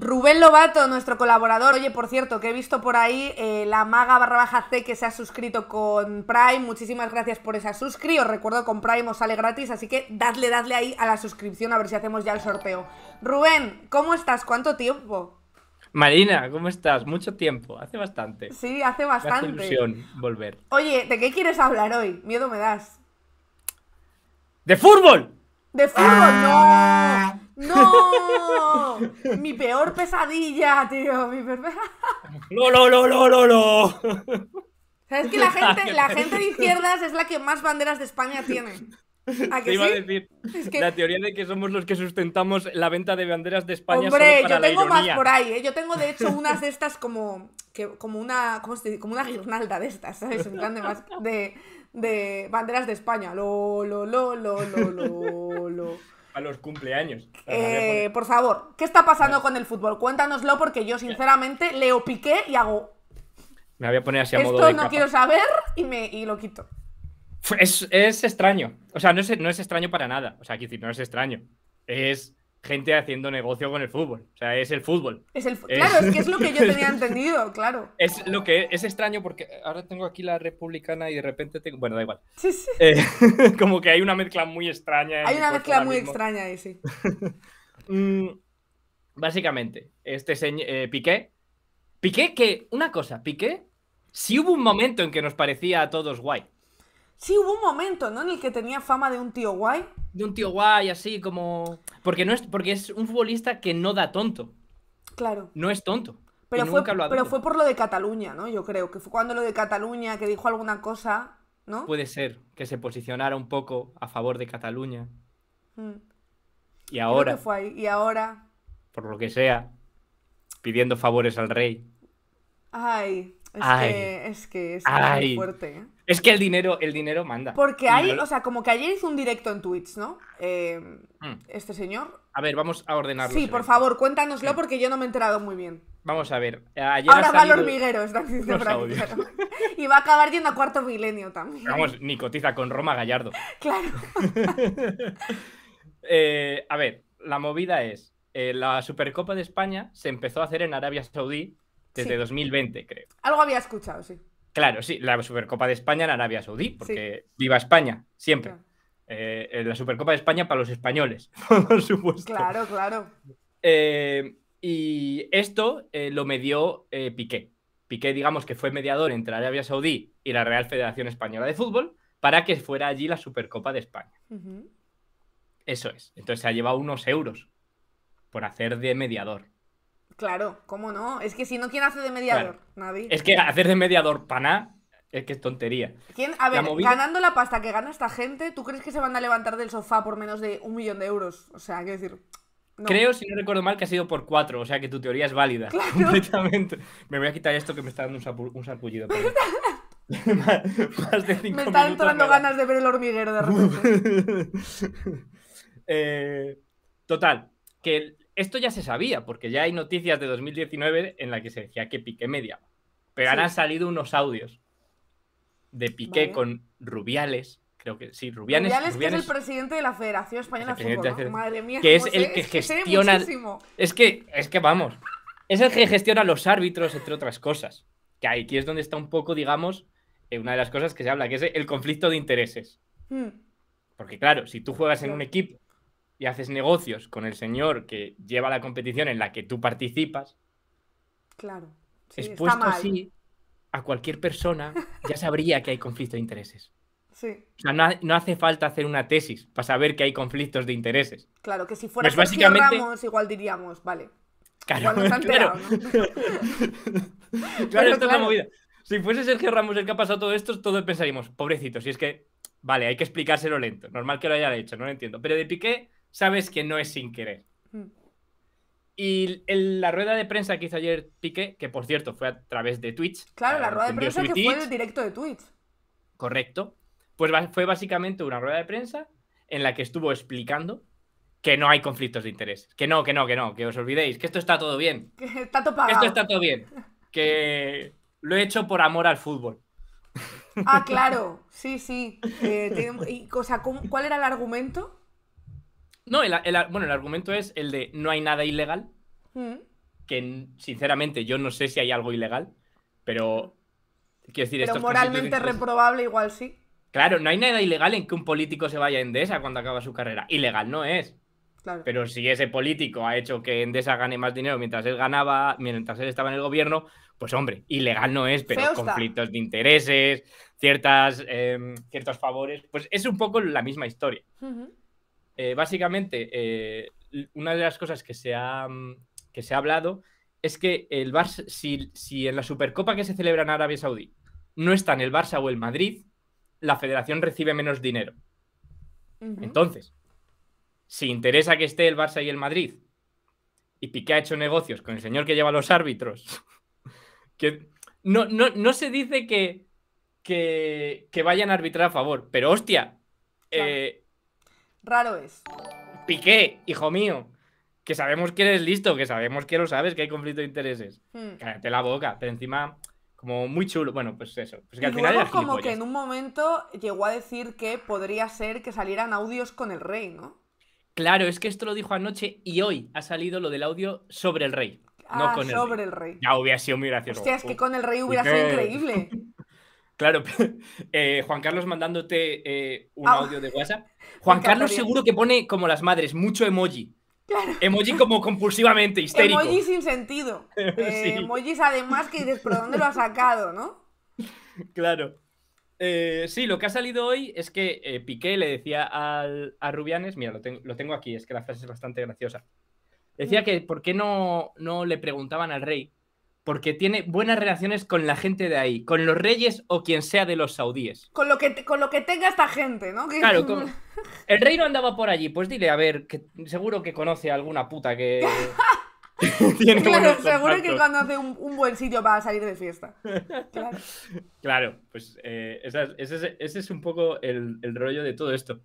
Rubén Lobato, nuestro colaborador. Oye, por cierto, que he visto por ahí eh, la maga barra baja C que se ha suscrito con Prime. Muchísimas gracias por esa suscripción. Os recuerdo, con Prime os sale gratis, así que dadle, dadle ahí a la suscripción a ver si hacemos ya el sorteo. Rubén, ¿cómo estás? ¿Cuánto tiempo? Marina, ¿cómo estás? Mucho tiempo, hace bastante. Sí, hace bastante. ilusión volver. Oye, ¿de qué quieres hablar hoy? Miedo me das. ¡De fútbol! ¡De fútbol! Ah. ¡No! ¡No! Mi peor pesadilla, tío. Mi peor pesadilla. ¡Lo, lo, lo, lo, lo, lo! ¿Sabes que la ah, gente, la gente de izquierdas es la que más banderas de España tiene? ¿A que Te iba sí? a decir la teoría de que somos los que sustentamos la venta de banderas de España. Hombre, yo tengo más por ahí, ¿eh? Yo tengo de hecho unas de estas como. Que, como una. ¿Cómo se dice? Como una guirnalda de estas, ¿sabes? un plan de, más, de, de banderas de España. Lo, lo, lo, lo, lo, lo, lo los cumpleaños. Eh, por favor, ¿qué está pasando con el fútbol? Cuéntanoslo porque yo sinceramente leo piqué y hago... Me voy a poner así a modo de no quiero saber y, me, y lo quito. Es, es, extraño. O sea, no es, no es extraño para nada. O sea, aquí no es extraño. Es gente haciendo negocio con el fútbol. O sea, es el fútbol. Es el, eh, claro, es... que es lo que yo tenía entendido, claro. Es lo que es extraño porque ahora tengo aquí la republicana y de repente tengo... Bueno, da igual. Sí, sí. Eh, como que hay una mezcla muy extraña. Hay una mezcla muy extraña ahí, sí. Mm, básicamente, este señor... Eh, Piqué. Piqué que... Una cosa, Piqué... Si sí hubo un momento en que nos parecía a todos guay. Sí, hubo un momento, ¿no? En el que tenía fama de un tío guay. De un tío guay, así como. Porque no es. Porque es un futbolista que no da tonto. Claro. No es tonto. Pero, fue, por lo de Cataluña, ¿no? Yo creo que fue cuando lo de Cataluña, que dijo alguna cosa, ¿no? Puede ser que se posicionara un poco a favor de Cataluña. Mm. Y ahora. fue Y ahora. Por lo que sea. Pidiendo favores al rey. Ay. Es, que, es que muy fuerte. ¿eh? Es que el dinero, el dinero manda. Porque hay, o sea, como que ayer hizo un directo en Twitch, ¿no? Em, hmm. Este señor. A ver, vamos a ordenarlo. Sí, por favor, cuéntanoslo porque yo no me he enterado muy bien. Vamos a ver. Eh, Ahora va el hormiguero, está Y va a acabar yendo a cuarto milenio también. Vamos, Nicotiza con Roma Gallardo. Claro. Eh, a ver, la movida es. la Supercopa de España se empezó a hacer en Arabia Saudí desde 2020, creo. Algo había escuchado, sí. Claro, sí, la Supercopa de España en Arabia Saudí, porque viva España, siempre. Eh, eh, la Supercopa de España para los españoles, por supuesto. Claro, claro. Eh, y esto lo medió Piqué. Piqué, digamos que fue mediador entre Arabia Saudí y la Real Federación Española de Fútbol para que fuera allí la Supercopa de España. Eso es. Entonces se ha llevado unos euros por hacer de mediador. Claro, ¿cómo no? Es que si no, ¿quién hace de mediador? Nadie. Es que hacer de mediador paná. es que es tontería. A ver, ganando la pasta que gana esta gente, ¿tú crees que se van a levantar del sofá por menos de un millón de euros? O sea, quiero decir. Creo, si no recuerdo mal, que ha sido por cuatro, o sea que tu teoría es válida. Completamente. Me voy a quitar esto que me está dando un, sarpullido. Más de me están entrando ganas de ver el hormiguero de repente. Eh, total, que esto ya se sabía, porque ya hay noticias de 2019 en la que se decía que Piqué media. Pero han salido unos audios de Piqué con Rubiales, creo que sí, Rubiales. que es el presidente de la Federación Española de Fútbol. Madre mía, que es el que gestiona. es que, es que vamos, es el que gestiona los árbitros, entre otras cosas. Que aquí es donde está un poco, digamos, eh, una de las cosas que se habla, que es el conflicto de intereses. Hmm. Porque claro, si tú juegas en un equipo y haces negocios con el señor que lleva la competición en la que tú participas, claro. expuesto así a cualquier persona, ya sabría que hay conflicto de intereses. Sí. O sea, no, hace falta hacer una tesis para saber que hay conflictos de intereses. Claro, que si fuera pues Sergio Ramos, igual diríamos, vale. Claro, movida. Si fuese Sergio Ramos el que ha pasado todo esto, todos pensaríamos, pobrecito, si es que, vale, hay que explicárselo lento. Normal que lo haya hecho, no lo entiendo. Pero de Piqué, sabes que no es sin querer. Mm. Y la rueda de prensa que hizo ayer Piqué, que por cierto fue a través de Twitch. Claro, eh, la rueda de prensa que fue el directo de Twitch. Correcto. Pues fue básicamente una rueda de prensa en la que estuvo explicando que no hay conflictos de interés. Que no, que no, que no, que os olvidéis, que esto está todo bien. Que está todo esto está todo bien. Que lo he hecho por amor al fútbol. Ah, claro, sí, sí. Eh, y, ¿cuál era el argumento? No, bueno, el argumento es el de no hay nada ilegal, mm. que sinceramente yo no sé si hay algo ilegal, pero quiero decir... Pero moralmente reprobable igual sí. Claro, no hay nada ilegal en que un político se vaya a Endesa cuando acaba su carrera. Ilegal no es. Pero si ese político ha hecho que Endesa gane más dinero mientras él ganaba, mientras él estaba en el gobierno, pues hombre, ilegal no es, pero conflictos de intereses, ciertas, em, ciertos favores, pues es un poco la misma historia. Eh, básicamente, eh, una de las cosas que se ha, mm, que se ha hablado es que el Barça, si, en la Supercopa que se celebra en Arabia Saudí no están el Barça o el Madrid, la federación recibe menos dinero. Entonces, si interesa que esté el Barça y el Madrid, y Piqué ha hecho negocios con el señor que lleva los árbitros, que no, no, se dice que, que, que, vayan a arbitrar a favor, pero hostia, eh, Raro es. Piqué, hijo mío. Que sabemos que eres listo, que sabemos que lo sabes, que hay conflicto de intereses. Hmm. Cállate la boca, pero encima, como muy chulo. Bueno, pues eso. Pues que como que en un momento llegó a decir que podría ser que salieran audios con el rey, ¿no? Claro, es que esto lo dijo anoche y hoy ha salido lo del audio sobre el rey. no ah, con sobre el rey. el rey. Ya hubiera sido muy gracioso. Hostia, es que con el rey hubiera sido increíble. Claro, eh, Juan Carlos mandándote eh, un ah. audio de WhatsApp. Juan Carlos seguro que pone como las madres, mucho emoji. Emoji como compulsivamente, histérico. Emoji sin sentido. Eh, emoji además que dices, ¿pero dónde lo ha sacado, no? Claro. sí, lo que ha salido hoy es que Piqué le decía al, a Rubianes, mira, lo, tengo aquí, es que la frase es bastante graciosa. Decía mm. que por qué no le preguntaban al rey porque tiene buenas relaciones con la gente de ahí, con los reyes o quien sea de los saudíes. Con lo que, con lo que tenga esta gente, ¿no? Claro, el rey no andaba por allí, pues dile, a ver, seguro que conoce a alguna puta que... tiene claro, seguro que conoce un, un, buen sitio para salir de fiesta. Claro, pues eh, ese, es un poco el, rollo de todo esto.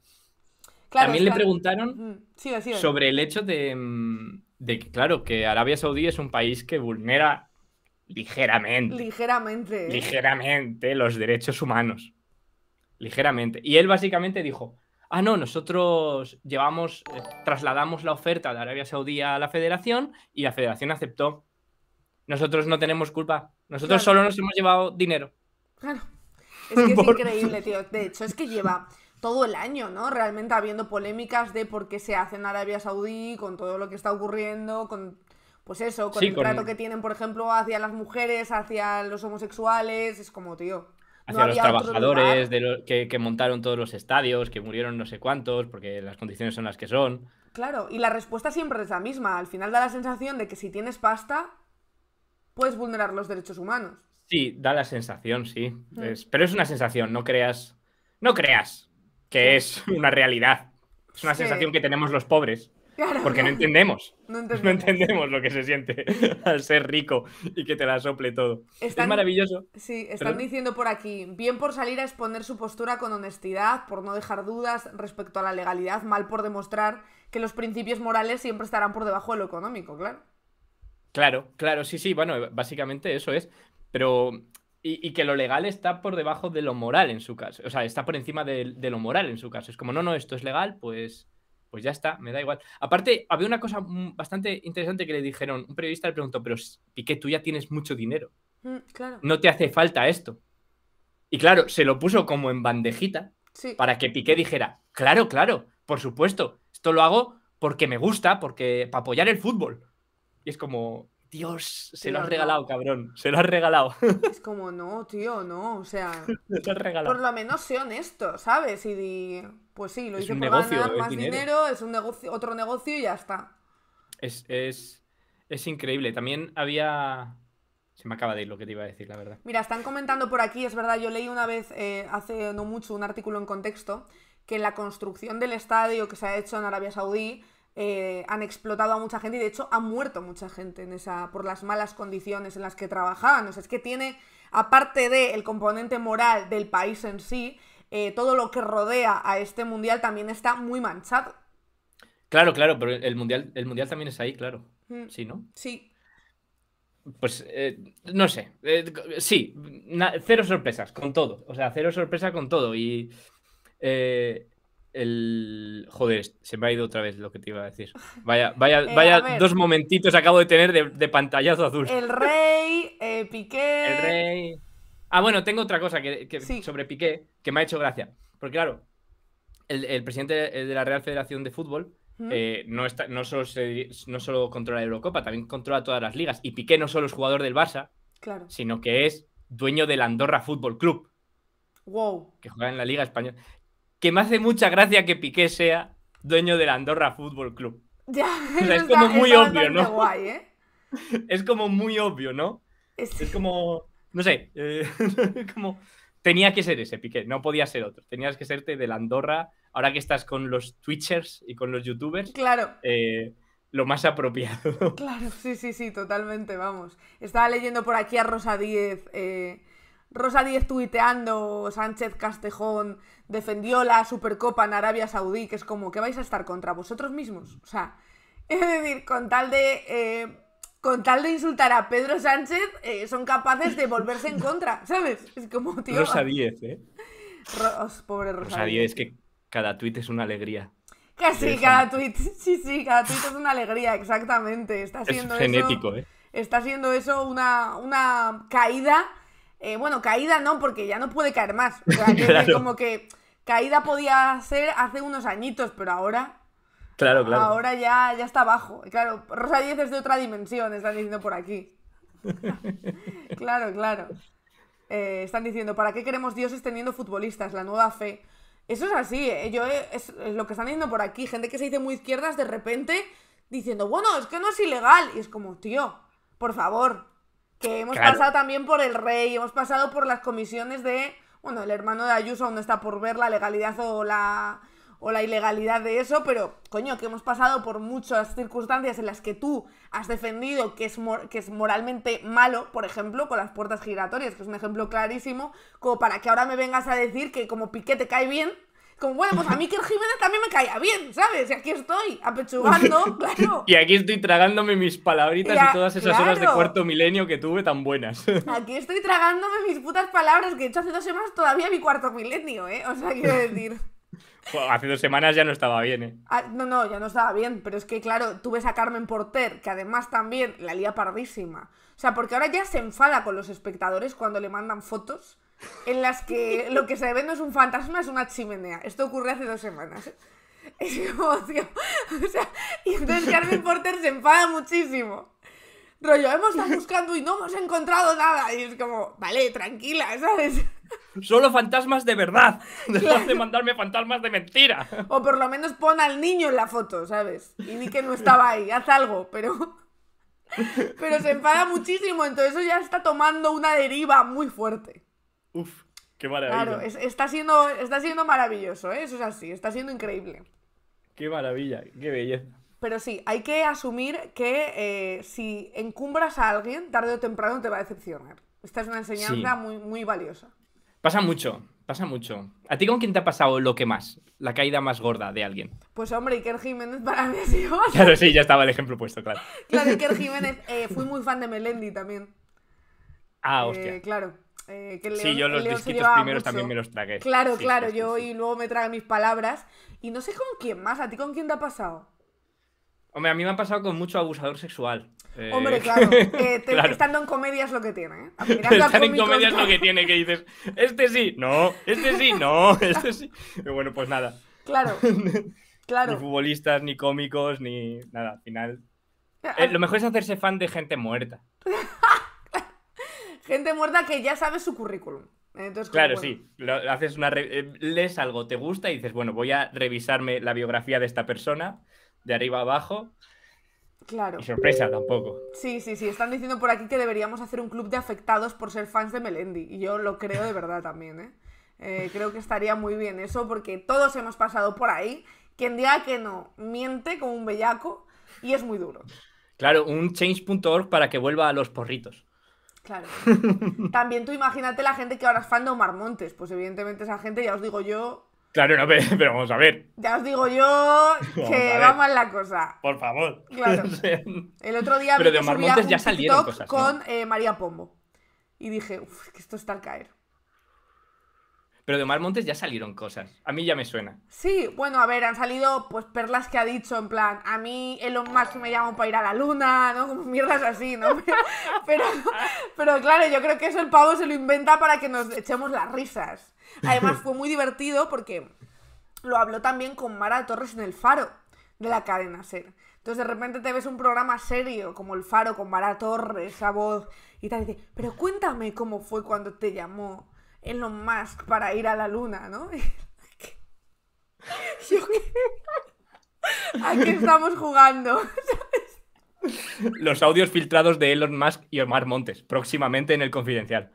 También le preguntaron mm, sobre el hecho de, mm, de que, claro, que Arabia Saudí es un país que vulnera ligeramente. Ligeramente. ¿eh? Ligeramente los derechos humanos. Ligeramente. Y él básicamente dijo, ah, no, nosotros llevamos, eh, trasladamos la oferta de Arabia Saudí a la federación y la federación aceptó. Nosotros no tenemos culpa. Nosotros solo nos hemos llevado dinero. Claro. Es que es increíble, tío. De hecho, es que lleva todo el año, ¿no? Realmente habiendo polémicas de por qué se hace en Arabia Saudí, con todo lo que está ocurriendo, con pues eso, con el trato que tienen, por ejemplo, hacia las mujeres, hacia los homosexuales, es como, tío. Hacia los trabajadores de que, montaron todos los estadios, que murieron no sé cuántos, porque las condiciones son las que son. Claro, y la respuesta siempre es la misma. Al final da la sensación de que si tienes pasta, puedes vulnerar los derechos humanos. Sí, da la sensación, sí. Mm. pero es una sensación, no creas. No creas que es una realidad. Es una sensación que tenemos los pobres porque no entendemos, no entendemos. lo que se siente al ser rico y que te la sople todo. es maravilloso. Sí, están diciendo por aquí, bien por salir a exponer su postura con honestidad, por no dejar dudas respecto a la legalidad, mal por demostrar que los principios morales siempre estarán por debajo de lo económico, claro. Claro, claro, sí, sí, bueno, básicamente eso es. Pero y, que lo legal está por debajo de lo moral en su caso. O sea, está por encima de, lo moral en su caso. Es como, no, no, esto es legal, pues pues ya está, me da igual. Aparte, había una cosa bastante interesante que le dijeron, un periodista le preguntó, pero Piqué, tú ya tienes mucho dinero. Mm, no te hace falta esto. Y claro, se lo puso como en bandejita para que Piqué dijera, claro, claro, por supuesto, esto lo hago porque me gusta, porque para apoyar el fútbol. Y es como, Dios, se lo has regalado, cabrón. Se lo has regalado. Es como, no, tío, no. O sea, por lo menos sé honesto, ¿sabes? Y pues sí, lo hice por ganar más dinero. es un negocio, otro negocio y ya está. Es, increíble. También había. Se me acaba de ir lo que te iba a decir, la verdad. Mira, están comentando por aquí, es verdad, yo leí una vez, eh, hace no mucho, un artículo en contexto, que la construcción del estadio que se ha hecho en Arabia Saudí eh, han explotado a mucha gente y de hecho ha muerto mucha gente en esa, por las malas condiciones en las que trabajaban. O sea, es que tiene, aparte del El componente moral del país en sí, eh, todo lo que rodea a este mundial también está muy manchado. Claro, claro, pero el mundial, el mundial también es ahí, claro. Mm. Sí, ¿no? Sí. Pues eh, no sé. sí, cero sorpresas con todo. O sea, cero sorpresa con todo. Y el. Joder, se me ha ido otra vez lo que te iba a decir. Vaya, vaya, eh, vaya dos momentitos acabo de tener de, pantallazo azul. El rey, eh, Piqué. El rey. Ah, bueno, tengo otra cosa que, sobre Piqué que me ha hecho gracia. Porque, claro, el, presidente de la Real Federación de Fútbol. Eh, no, está, no, solo no controla la Eurocopa, también controla todas las ligas. Y Piqué no solo es jugador del Barça, claro. sino que es dueño del Andorra Fútbol Club. Wow. Que juega en la Liga Española que me hace mucha gracia que Piqué sea dueño del Andorra Fútbol Club. Ya, es como muy obvio, ¿no? Es como muy obvio, ¿no? Es, como, no sé, eh, como tenía que ser ese, Piqué, no podía ser otro. Tenías que serte del Andorra, ahora que estás con los Twitchers y con los YouTubers. Claro. Eh, lo más apropiado. Claro, sí, sí, sí, totalmente, vamos. Estaba leyendo por aquí a Rosa 10. Rosa Díez tuiteando, Sánchez Castejón defendió la Supercopa en Arabia Saudí, que es como, que vais a estar contra vosotros mismos? O sea, es decir, con tal de, eh, con tal de insultar a Pedro Sánchez, eh, son capaces de volverse en contra, ¿sabes? Es como, tío... Rosa Díez, ¿eh? pobre Rosa, Rosa es que cada tuit es una alegría. Casi, cada tuit, sí, sí, cada tuit es una alegría, exactamente. Está siendo es genético, ¿eh? Está siendo eso una, una caída eh, bueno, caída no, porque ya no puede caer más. como que caída podía ser hace unos añitos, pero ahora. Claro, claro. Ahora ya, ya está abajo. Claro, Rosa 10 es de otra dimensión, están diciendo por aquí. claro, claro. Eh, están diciendo, ¿para qué queremos dioses teniendo futbolistas? La nueva fe. Eso es así, eh. es, lo que están diciendo por aquí. Gente que se dice muy izquierdas de repente diciendo, bueno, es que no es ilegal. Y es como, tío, por favor, que hemos pasado también por el rey, hemos pasado por las comisiones de, bueno, el hermano de Ayuso aún está por ver la legalidad o la, o la ilegalidad de eso, pero coño, que hemos pasado por muchas circunstancias en las que tú has defendido que es, que es moralmente malo, por ejemplo, con las puertas giratorias, que es un ejemplo clarísimo, como para que ahora me vengas a decir que como Piqué te cae bien, como bueno, pues a mí que Jiménez también me caía bien, ¿sabes? Y aquí estoy, apechugando, claro. y aquí estoy tragándome mis palabritas y, todas esas horas de cuarto milenio que tuve tan buenas. aquí estoy tragándome mis putas palabras, que he hecho hace dos semanas todavía mi cuarto milenio, ¿eh? O sea, quiero decir. hace dos semanas ya no estaba bien, ¿eh? Ah, no, no, ya no estaba bien, pero es que, claro, tuve ves a Carmen Porter, que además también la lía pardísima. O sea, porque ahora ya se enfada con los espectadores cuando le mandan fotos en las que lo que se ve no es un fantasma, es una chimenea. Esto ocurre hace dos semanas. Es como, o sea, y entonces Carmen Porter se enfada muchísimo. Rollo, hemos estado buscando y no hemos encontrado nada. Y es como, vale, tranquila, ¿sabes? Solo fantasmas de verdad. no de mandarme fantasmas de mentira. O por lo menos pon al niño en la foto, ¿sabes? Y di que no estaba ahí, haz algo, pero. Pero se enfada muchísimo, entonces eso ya está tomando una deriva muy fuerte. Uf, qué maravilla. Claro, está, siendo, está siendo maravilloso, ¿eh? eso es así, está siendo increíble. Qué maravilla, qué belleza. Pero sí, hay que asumir que eh, si encumbras a alguien, tarde o temprano te va a decepcionar. Esta es una enseñanza muy, muy valiosa. Pasa mucho, pasa mucho. ¿A ti con quién te ha pasado lo que más? La caída más gorda de alguien. Pues hombre, Iker Jiménez para mí sí. Claro, sí, ya estaba el ejemplo puesto, claro. claro, Iker Jiménez, eh, fui muy fan de Melendi también. Ah, hostia. claro. Eh, sí, yo los disquitos primeros también me los tragué. Claro, claro, yo y luego me trago mis palabras. Y no sé con quién más, ¿a ti con quién te ha pasado? Hombre, a mí me ha pasado con mucho abusador sexual. Eh. Hombre, eh, claro. Estando en comedia es lo que tiene. Estando ¿eh? en comedia es lo que tiene, que dices, este sí, no, este sí, no, este sí. bueno, pues nada. Claro. claro. ni futbolistas, ni cómicos, ni nada. Al final. lo mejor es hacerse fan de gente muerta gente muerta que ya sabe su currículum. claro, sí. haces una eh, lees algo, te gusta y dices, bueno, voy a revisarme la biografía de esta persona, de arriba abajo. Claro. Y sorpresa tampoco. Sí, sí, sí. Están diciendo por aquí que deberíamos hacer un club de afectados por ser fans de Melendi. Y yo lo creo de verdad también, ¿eh? Eh, creo que estaría muy bien eso, porque todos hemos pasado por ahí. Quien diga que no, miente como un bellaco y es muy duro. Claro, un change.org para que vuelva a los porritos. Claro. También tú imagínate la gente que ahora es fan de Omar Montes. Pues evidentemente esa gente, ya os digo yo. Claro, no, pero, vamos a ver. Ya os digo yo que va mal la cosa. Por favor. Claro. El otro día pero de Omar ya salieron con eh, María Pombo. Y dije, uff, que esto está al caer. Pero de Omar Montes ya salieron cosas. A mí ya me suena. Sí, bueno, a ver, han salido pues perlas que ha dicho, en plan, a mí más que me llamo para ir a la luna, ¿no? Como mierdas así, ¿no? Pero, claro, yo creo que eso el pavo se lo inventa para que nos echemos las risas. Además, fue muy divertido porque lo habló también con Mara Torres en El Faro, de la cadena SER. Entonces de repente te ves un programa serio como El Faro con Mara Torres, esa voz y tal, y pero cuéntame cómo fue cuando te llamó Elon Musk para ir a la luna, ¿no? ¿A qué estamos jugando? Los audios filtrados de Elon Musk y Omar Montes, próximamente en el Confidencial.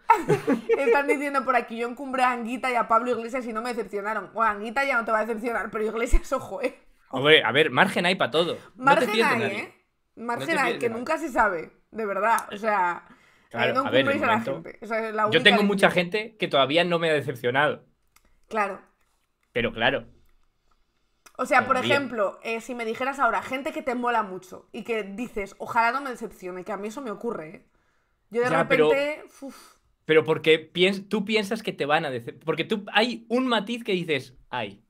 Están diciendo por aquí, yo encumbré a Anguita y a Pablo Iglesias y no me decepcionaron. Bueno, Anguita ya no te va a decepcionar, pero Iglesias, ojo, eh. Hombre, a ver, margen hay para todo. ¿eh? Margen hay, ¿eh? Margen hay, que nunca se sabe, de verdad. O sea, a yo tengo mucha gente que todavía no me ha decepcionado. Claro. Pero claro. O sea, por ejemplo, eh, si me dijeras ahora, gente que te mola mucho y que dices, ojalá no me decepcione, que a mí eso me ocurre. ¿eh? Yo de repente. Pero, porque tú piensas que te van a decepcionar. Porque tú hay un matiz que dices, ay.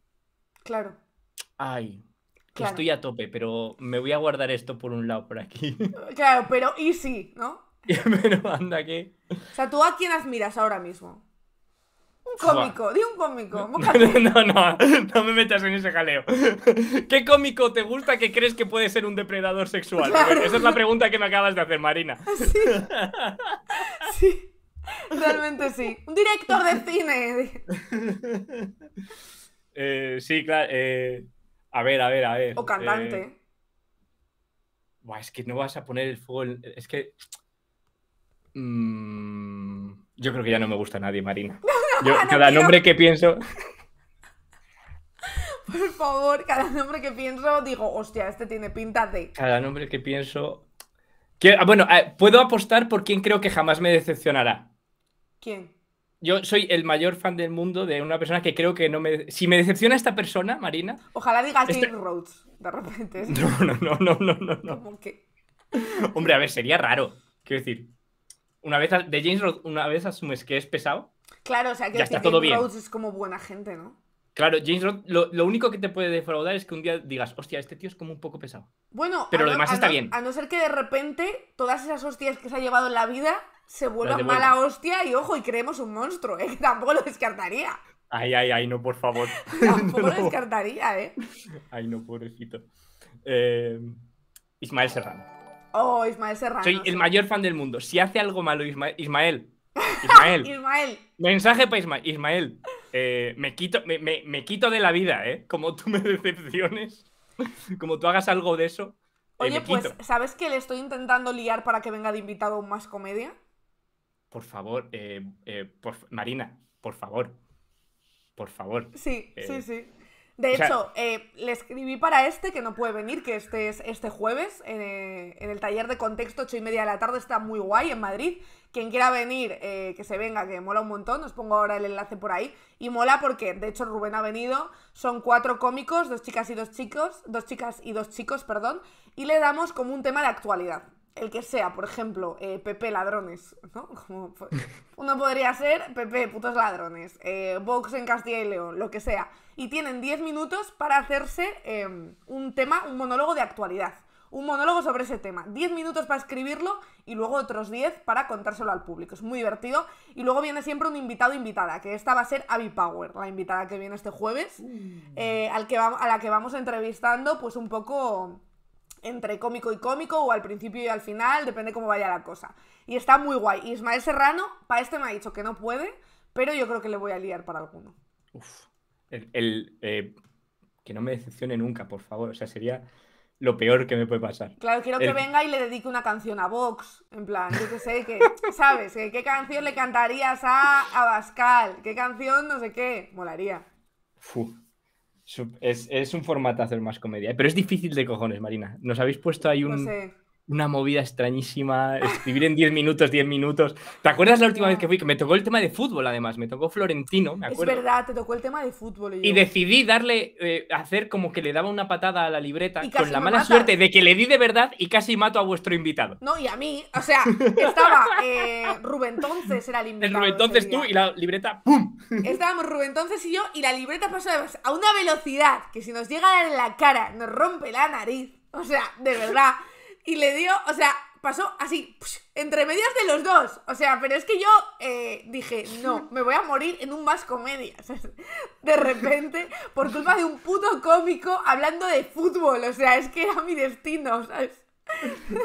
Claro. Ay, Que estoy a tope, pero me voy a guardar esto por un lado, por aquí. Claro, pero y sí, ¿no? anda que. O sea, ¿tú a quién admiras ahora mismo? Un cómico, di un cómico. No, no, no, me metas en ese jaleo. ¿Qué cómico te gusta que crees que puede ser un depredador sexual? Esa es la pregunta que me acabas de hacer, Marina. Sí. Realmente sí. Un director de cine. Eh, sí, claro. Eh, a ver, a ver, a ver. O cantante. Eh, es que no vas a poner el fuego. En... Es que Mm, yo creo que ya no me gusta nadie, Marina. cada nombre que pienso. Por favor, cada nombre que pienso digo, hostia, este tiene pinta de. Cada nombre que pienso. Ah, bueno, eh, puedo apostar por quien creo que jamás me decepcionará. ¿Quién? Yo soy el mayor fan del mundo de una persona que creo que no me. Si me decepciona esta persona, Marina. Ojalá diga este- Jane Rhodes, de repente. no, no, no, no, no. que? Hombre, a ver, sería raro. Quiero decir una vez de James Rhodes, una vez asumes que es pesado. Claro, o sea que, está, todo James bien. es como buena gente, ¿no? Claro, James Rhodes, lo, único que te puede defraudar es que un día digas, hostia, este tío es como un poco pesado. Bueno, pero lo está bien. A no ser que de repente todas esas hostias que se ha llevado en la vida se vuelvan mala hostia y ojo, y creemos un monstruo, ¿eh? tampoco lo descartaría. Ay, ay, ay, no, por favor. tampoco lo descartaría, ¿eh? Ay, no, pobrecito. Eh, Ismael Serrano. Oh, Ismael Soy el mayor fan del mundo. Si hace algo malo Ismael. Ismael. Ismael. Mensaje para Ismael. Eh, me, quito, me, quito de la vida, ¿eh? Como tú me decepciones. Como tú hagas algo de eso. Eh, Oye, pues, ¿sabes que le estoy intentando liar para que venga de invitado más comedia? Por favor, eh, por, Marina, por favor. Por favor. Sí, sí, sí. De hecho, eh, le escribí para este que no puede venir, que este es este jueves, eh, en el taller de contexto, ocho y media de la tarde, está muy guay en Madrid. Quien quiera venir, eh, que se venga, que mola un montón, os pongo ahora el enlace por ahí. Y mola porque, de hecho, Rubén ha venido, son cuatro cómicos, dos chicas y dos chicos, dos chicas y dos chicos, perdón, y le damos como un tema de actualidad el que sea, por ejemplo, eh, Pepe Ladrones, ¿no? Como, pues, uno podría ser Pepe Putos Ladrones, eh, Vox en Castilla y León, lo que sea. Y tienen 10 minutos para hacerse em, un tema, un monólogo de actualidad. Un monólogo sobre ese tema. 10 minutos para escribirlo y luego otros 10 para contárselo al público. Es muy divertido. Y luego viene siempre un invitado invitada, que esta va a ser Abby Power, la invitada que viene este jueves, mm. eh, al que a la que vamos entrevistando pues un poco entre cómico y cómico, o al principio y al final, depende cómo vaya la cosa. Y está muy guay. Ismael Serrano, para este me ha dicho que no puede, pero yo creo que le voy a liar para alguno. el, eh, que no me decepcione nunca, por favor. O sea, sería lo peor que me puede pasar. Claro, quiero que venga y le dedique una canción a Vox. En plan, yo qué sé, que, ¿sabes? ¿Qué canción le cantarías a Pascal? ¿Qué canción no sé qué? Molaría. Es, es un formato hacer más comedia. ¿eh? Pero es difícil de cojones, Marina. Nos habéis puesto ahí un. No sé una movida extrañísima, escribir en 10 minutos, 10 minutos. ¿Te acuerdas la última vez que fui? Que me tocó el tema de fútbol, además, me tocó Florentino, me acuerdo. Es verdad, te tocó el tema de fútbol. Y, decidí darle, eh, hacer como que le daba una patada a la libreta, con la mala suerte de que le di de verdad y casi mato a vuestro invitado. No, y a mí, o sea, estaba eh, Rubén Entonces, era el invitado. Rubén Entonces tú y la libreta, ¡pum! Estábamos Rubén Entonces y yo, y la libreta pasó a una velocidad que si nos llega en la cara, nos rompe la nariz. O sea, de verdad y le dio, o sea, pasó así, entre medias de los dos. O sea, pero es que yo eh, dije, no, me voy a morir en un Vasco sea, De repente, por culpa de un puto cómico hablando de fútbol. O sea, es que era mi destino, ¿sabes?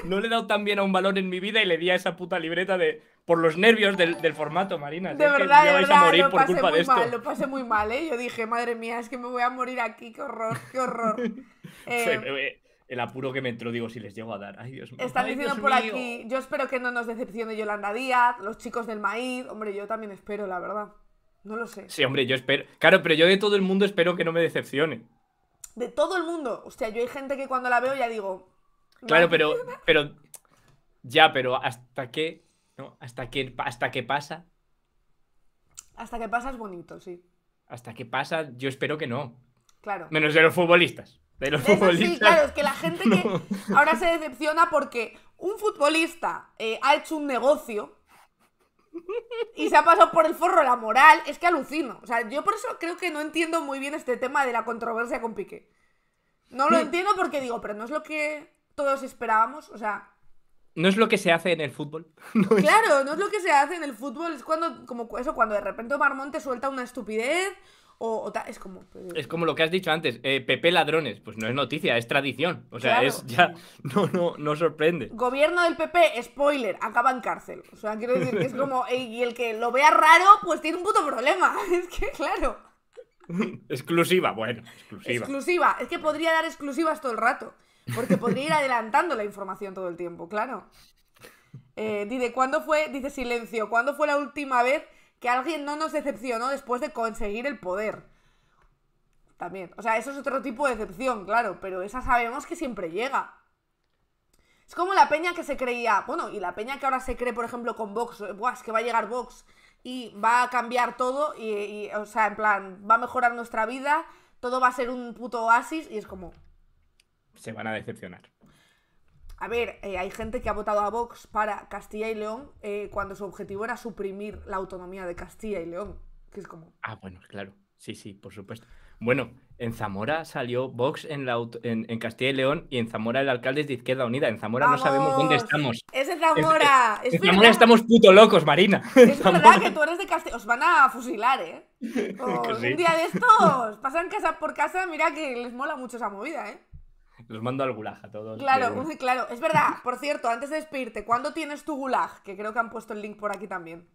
No le he dado tan bien a un balón en mi vida y le di a esa puta libreta de. Por los nervios del, del formato, Marina. De verdad, de verdad, lo pasé muy Mal, lo pasé muy mal, ¿eh? Yo dije, madre mía, es que me voy a morir aquí, qué horror, qué horror. eh, el apuro que me entró, digo, si les llego a dar. Ay, Dios mío. Están diciendo por aquí, yo espero que no nos decepcione Yolanda Díaz, los chicos del maíz. Hombre, yo también espero, la verdad. No lo sé. Sí, hombre, yo espero. Claro, pero yo de todo el mundo espero que no me decepcione. De todo el mundo. sea yo hay gente que cuando la veo ya digo. Claro, pero. pero ya, pero hasta qué ¿no? Hasta qué hasta qué pasa. Hasta que pasa es bonito, sí. Hasta que pasa, yo espero que no. Claro. Menos de los futbolistas los Sí, claro, es que la gente que ahora se decepciona porque un futbolista eh, ha hecho un negocio y se ha pasado por el forro la moral, es que alucino. O sea, yo por eso creo que no entiendo muy bien este tema de la controversia con Piqué. No lo entiendo porque digo, pero no es lo que todos esperábamos, o sea... No es lo que se hace en el fútbol. Claro, no es lo que se hace en el fútbol. Es cuando, como eso, cuando de repente Marmonte suelta una estupidez es como. Pues, es como lo que has dicho antes, eh, Pepe Ladrones. Pues no es noticia, es tradición. O sea, es ya. No, no, no sorprende. Gobierno del PP, spoiler, acaba en cárcel. O sea, quiero decir que es como. Y el que lo vea raro, pues tiene un puto problema. Es que, claro. exclusiva, bueno, exclusiva. Exclusiva, es que podría dar exclusivas todo el rato. Porque podría ir adelantando la información todo el tiempo, claro. Eh, dice, ¿cuándo fue? Dice silencio, ¿cuándo fue la última vez que alguien no nos decepcionó después de conseguir el poder. También. O sea, eso es otro tipo de decepción, claro, pero esa sabemos que siempre llega. Es como la peña que se creía, bueno, y la peña que ahora se cree, por ejemplo, con Vox, eh, Buah, es que va a llegar Vox y va a cambiar todo y, o sea, en plan, va a mejorar nuestra vida, todo va a ser un puto oasis y es como... Se van a decepcionar a ver, eh, hay gente que ha votado a Vox para Castilla y León eh, cuando su objetivo era suprimir la autonomía de Castilla y León, que es como... Ah, bueno, claro, sí, sí, por supuesto. Bueno, en Zamora salió Vox en, Castilla y León y en Zamora el alcalde es de Izquierda Unida. En Zamora no sabemos dónde estamos. Es Zamora. En, Zamora estamos puto locos, Marina. Es verdad que tú eres de Castilla. Os van a fusilar, ¿eh? Un día de estos. Pasan casa por casa. Mira que les mola mucho esa movida, ¿eh? Los mando al gulag a todos. Claro, claro, es verdad. Por cierto, antes de despedirte, ¿cuándo tienes tu gulag? Que creo que han puesto el link por aquí también.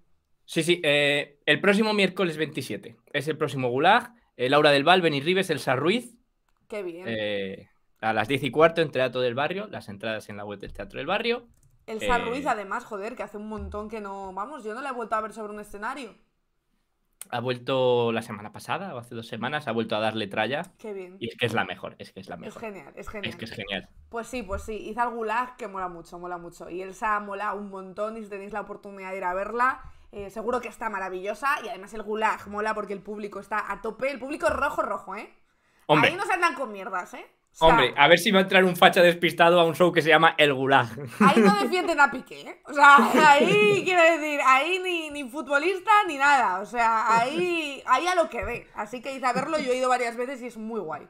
Sí, sí, eh, el próximo miércoles 27. Es el próximo gulag. Eh, Laura del Val, Benny Rives, Elsa Ruiz. Qué bien. Eh, a las 10 y cuarto en Teatro del Barrio, las entradas en la web del Teatro del Barrio. Elsa Ruiz, además, joder, que hace un montón que no. Vamos, yo no la he vuelto a ver sobre un escenario ha vuelto la semana pasada o hace dos semanas, ha vuelto a darle tralla. Qué Y es que es la mejor, es que es la mejor. Es genial, es genial. Es que es genial. Pues sí, pues sí. el Gulag, que mola mucho, mola mucho. Y Elsa mola un montón y si tenéis la oportunidad de ir a verla, eh, seguro que está maravillosa. Y además el Gulag mola porque el público está a tope. El público rojo, rojo, ¿eh? Ahí no se andan con mierdas, ¿eh? Hombre, a ver si va a entrar un facha despistado a un show que se llama El Gulag. Ahí no defienden a Piqué. ¿eh? O sea, ahí quiero decir, ahí ni, futbolista ni nada. O sea, ahí, ahí a lo que ve. Así que ir a verlo, yo he ido varias veces y es muy guay.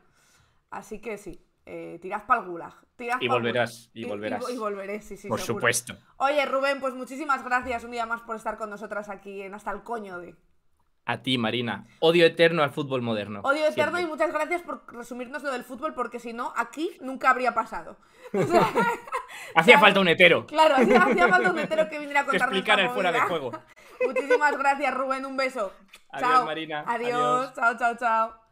Así que sí, eh, tirad para el Gulag. y volverás, y volverás. Y, volveré, sí, sí. Por supuesto. Oye, Rubén, pues muchísimas gracias un día más por estar con nosotras aquí en Hasta el Coño de. A ti, Marina. Odio eterno al fútbol moderno. Odio eterno y muchas gracias por resumirnos lo del fútbol, porque si no, aquí nunca habría pasado. hacía falta un hetero. Claro, hacía, falta un hetero que viniera a contarnos. Que el fuera de juego. Muchísimas gracias, Rubén. Un beso. Adiós, Marina. Adiós. Chao, chao, chao.